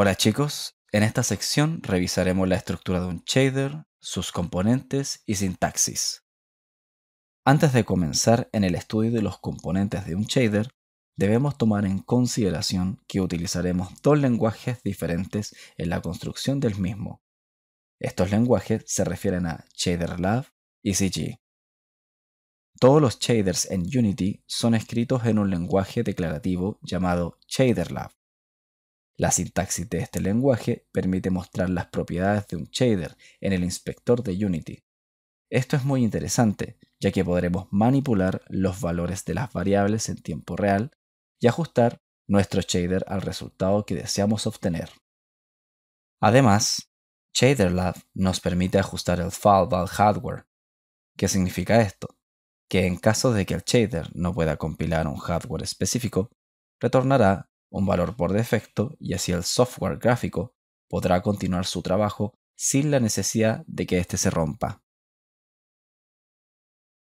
Hola chicos, en esta sección revisaremos la estructura de un shader, sus componentes y sintaxis. Antes de comenzar en el estudio de los componentes de un shader, debemos tomar en consideración que utilizaremos dos lenguajes diferentes en la construcción del mismo. Estos lenguajes se refieren a ShaderLab y CG. Todos los shaders en Unity son escritos en un lenguaje declarativo llamado ShaderLab. La sintaxis de este lenguaje permite mostrar las propiedades de un shader en el inspector de Unity. Esto es muy interesante, ya que podremos manipular los valores de las variables en tiempo real y ajustar nuestro shader al resultado que deseamos obtener. Además, ShaderLab nos permite ajustar el fallback hardware. ¿Qué significa esto? Que en caso de que el shader no pueda compilar un hardware específico, retornará un valor por defecto y así el software gráfico podrá continuar su trabajo sin la necesidad de que éste se rompa.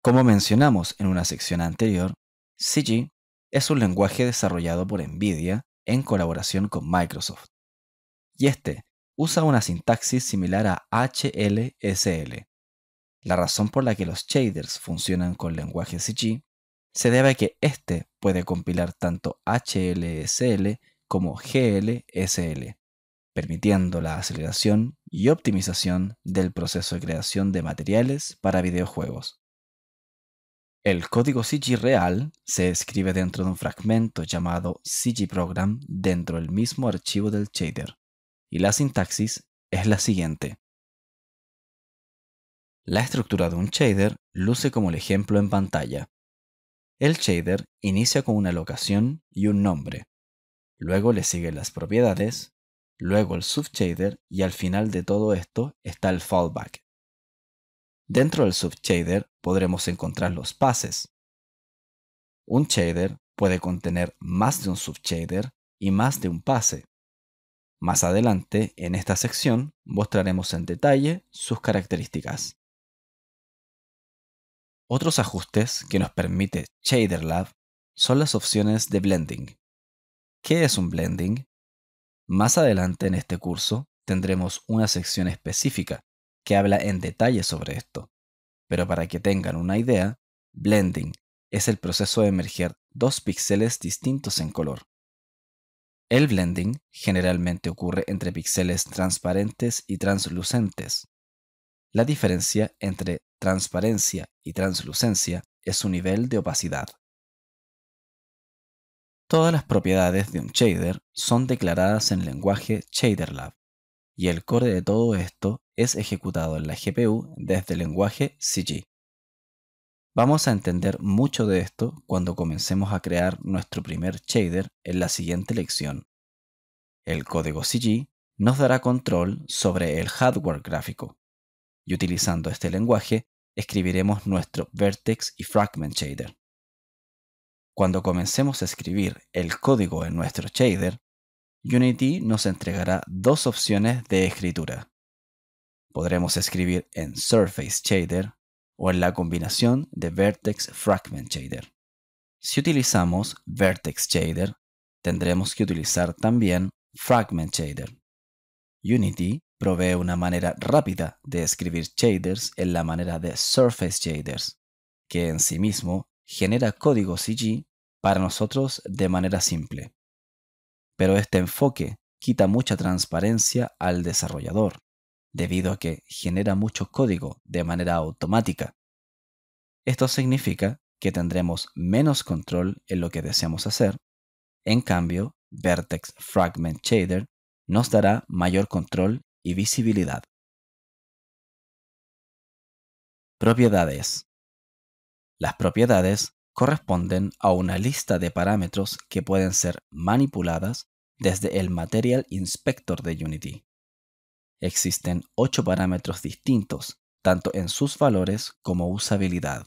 Como mencionamos en una sección anterior, CG es un lenguaje desarrollado por Nvidia en colaboración con Microsoft. Y este usa una sintaxis similar a HLSL. La razón por la que los shaders funcionan con lenguaje CG se debe a que éste puede compilar tanto HLSL como GLSL, permitiendo la aceleración y optimización del proceso de creación de materiales para videojuegos. El código CG real se escribe dentro de un fragmento llamado CG Program dentro del mismo archivo del shader, y la sintaxis es la siguiente. La estructura de un shader luce como el ejemplo en pantalla. El shader inicia con una locación y un nombre. Luego le siguen las propiedades, luego el subshader y al final de todo esto está el fallback. Dentro del subshader podremos encontrar los pases. Un shader puede contener más de un subshader y más de un pase. Más adelante, en esta sección, mostraremos en detalle sus características. Otros ajustes que nos permite ShaderLab son las opciones de blending. ¿Qué es un blending? Más adelante en este curso tendremos una sección específica que habla en detalle sobre esto, pero para que tengan una idea, blending es el proceso de emerger dos píxeles distintos en color. El blending generalmente ocurre entre píxeles transparentes y translucentes, la diferencia entre transparencia y translucencia es su nivel de opacidad. Todas las propiedades de un shader son declaradas en lenguaje ShaderLab, y el core de todo esto es ejecutado en la GPU desde el lenguaje CG. Vamos a entender mucho de esto cuando comencemos a crear nuestro primer shader en la siguiente lección. El código CG nos dará control sobre el hardware gráfico, y utilizando este lenguaje escribiremos nuestro vertex y fragment shader. Cuando comencemos a escribir el código en nuestro shader, Unity nos entregará dos opciones de escritura. Podremos escribir en Surface Shader o en la combinación de Vertex Fragment Shader. Si utilizamos Vertex Shader, tendremos que utilizar también Fragment Shader. Unity provee una manera rápida de escribir shaders en la manera de Surface Shaders, que en sí mismo genera código CG para nosotros de manera simple. Pero este enfoque quita mucha transparencia al desarrollador, debido a que genera mucho código de manera automática. Esto significa que tendremos menos control en lo que deseamos hacer. En cambio, Vertex Fragment Shader nos dará mayor control y visibilidad. Propiedades. Las propiedades corresponden a una lista de parámetros que pueden ser manipuladas desde el Material Inspector de Unity. Existen ocho parámetros distintos, tanto en sus valores como usabilidad.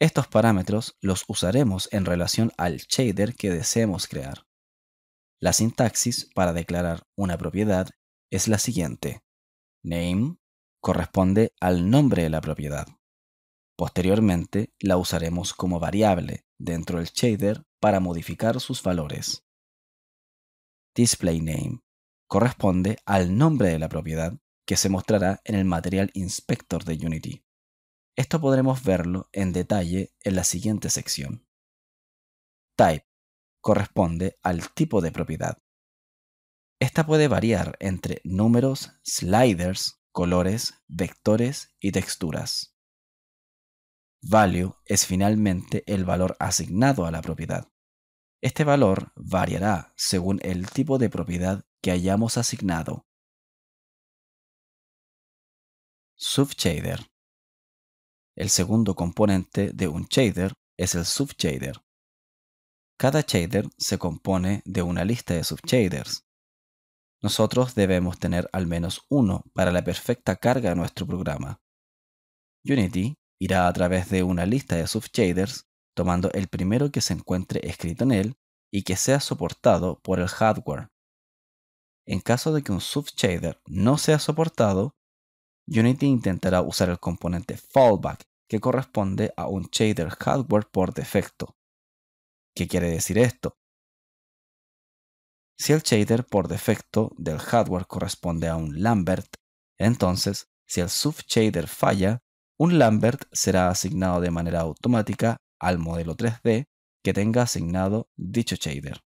Estos parámetros los usaremos en relación al shader que deseemos crear. La sintaxis para declarar una propiedad es la siguiente. Name corresponde al nombre de la propiedad. Posteriormente la usaremos como variable dentro del shader para modificar sus valores. DisplayName corresponde al nombre de la propiedad que se mostrará en el Material Inspector de Unity. Esto podremos verlo en detalle en la siguiente sección. Type corresponde al tipo de propiedad. Esta puede variar entre números, sliders, colores, vectores y texturas. Value es finalmente el valor asignado a la propiedad. Este valor variará según el tipo de propiedad que hayamos asignado. Subshader. El segundo componente de un shader es el subshader. Cada shader se compone de una lista de subshaders, nosotros debemos tener al menos uno para la perfecta carga de nuestro programa. Unity irá a través de una lista de subshaders, tomando el primero que se encuentre escrito en él y que sea soportado por el hardware. En caso de que un subshader no sea soportado, Unity intentará usar el componente fallback que corresponde a un shader hardware por defecto. ¿Qué quiere decir esto? Si el shader por defecto del hardware corresponde a un Lambert, entonces, si el subshader falla, un Lambert será asignado de manera automática al modelo 3D que tenga asignado dicho shader.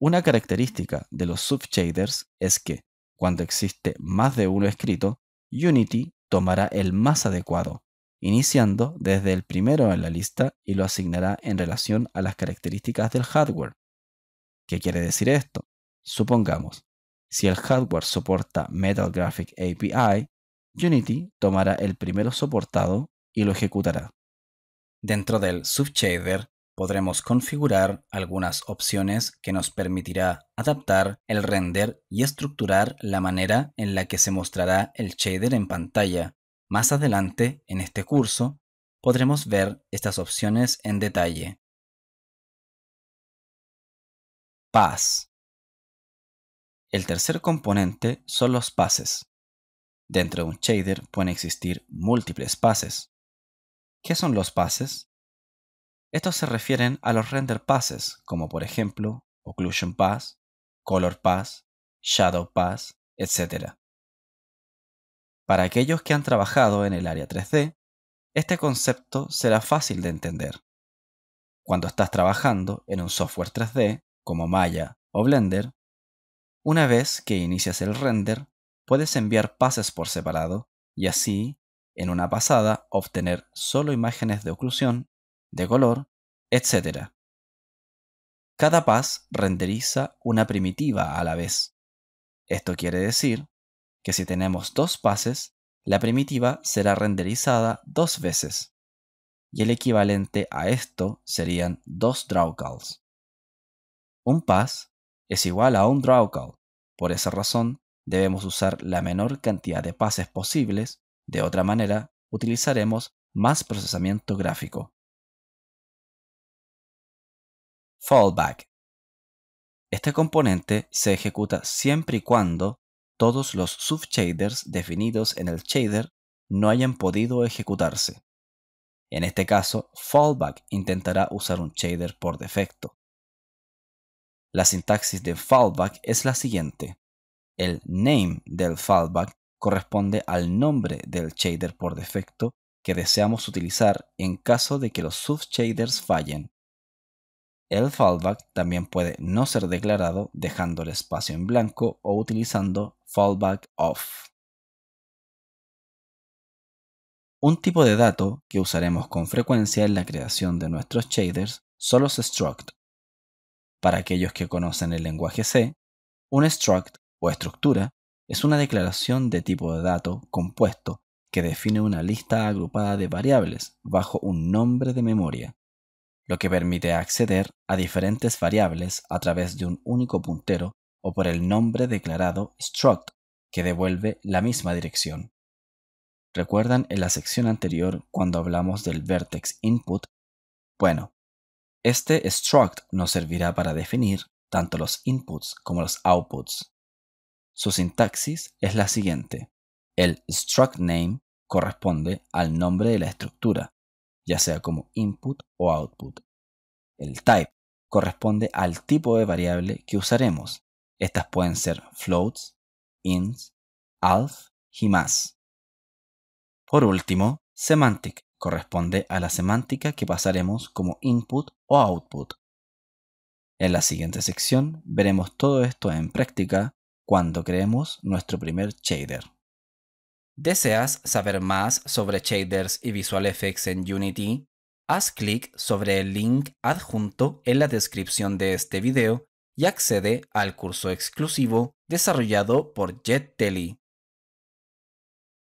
Una característica de los subshaders es que, cuando existe más de uno escrito, Unity tomará el más adecuado, iniciando desde el primero en la lista y lo asignará en relación a las características del hardware, ¿Qué quiere decir esto? Supongamos, si el hardware soporta Metal Graphic API, Unity tomará el primero soportado y lo ejecutará. Dentro del subshader podremos configurar algunas opciones que nos permitirá adaptar el render y estructurar la manera en la que se mostrará el shader en pantalla. Más adelante, en este curso, podremos ver estas opciones en detalle. Pass. El tercer componente son los pases. Dentro de un shader pueden existir múltiples pases. ¿Qué son los pases? Estos se refieren a los render passes, como por ejemplo occlusion pass, color pass, shadow pass, etc. Para aquellos que han trabajado en el área 3D, este concepto será fácil de entender. Cuando estás trabajando en un software 3D, como Maya o Blender, una vez que inicias el render, puedes enviar pases por separado y así, en una pasada, obtener solo imágenes de oclusión, de color, etc. Cada pas renderiza una primitiva a la vez. Esto quiere decir que si tenemos dos pases, la primitiva será renderizada dos veces, y el equivalente a esto serían dos draw calls. Un pass es igual a un draw call. Por esa razón, debemos usar la menor cantidad de pases posibles, de otra manera, utilizaremos más procesamiento gráfico. Fallback. Este componente se ejecuta siempre y cuando todos los subshaders definidos en el shader no hayan podido ejecutarse. En este caso, Fallback intentará usar un shader por defecto. La sintaxis de fallback es la siguiente. El name del fallback corresponde al nombre del shader por defecto que deseamos utilizar en caso de que los subshaders fallen. El fallback también puede no ser declarado dejando el espacio en blanco o utilizando fallback off. Un tipo de dato que usaremos con frecuencia en la creación de nuestros shaders son los struct, para aquellos que conocen el lenguaje C, un struct o estructura es una declaración de tipo de dato compuesto que define una lista agrupada de variables bajo un nombre de memoria, lo que permite acceder a diferentes variables a través de un único puntero o por el nombre declarado struct, que devuelve la misma dirección. ¿Recuerdan en la sección anterior cuando hablamos del vertex input? Bueno, este struct nos servirá para definir tanto los inputs como los outputs. Su sintaxis es la siguiente. El struct name corresponde al nombre de la estructura, ya sea como input o output. El type corresponde al tipo de variable que usaremos. Estas pueden ser floats, ints, alf y más. Por último, semantic corresponde a la semántica que pasaremos como input o output. En la siguiente sección veremos todo esto en práctica cuando creemos nuestro primer shader. ¿Deseas saber más sobre shaders y Visual Effects en Unity? Haz clic sobre el link adjunto en la descripción de este video y accede al curso exclusivo desarrollado por JetTelly.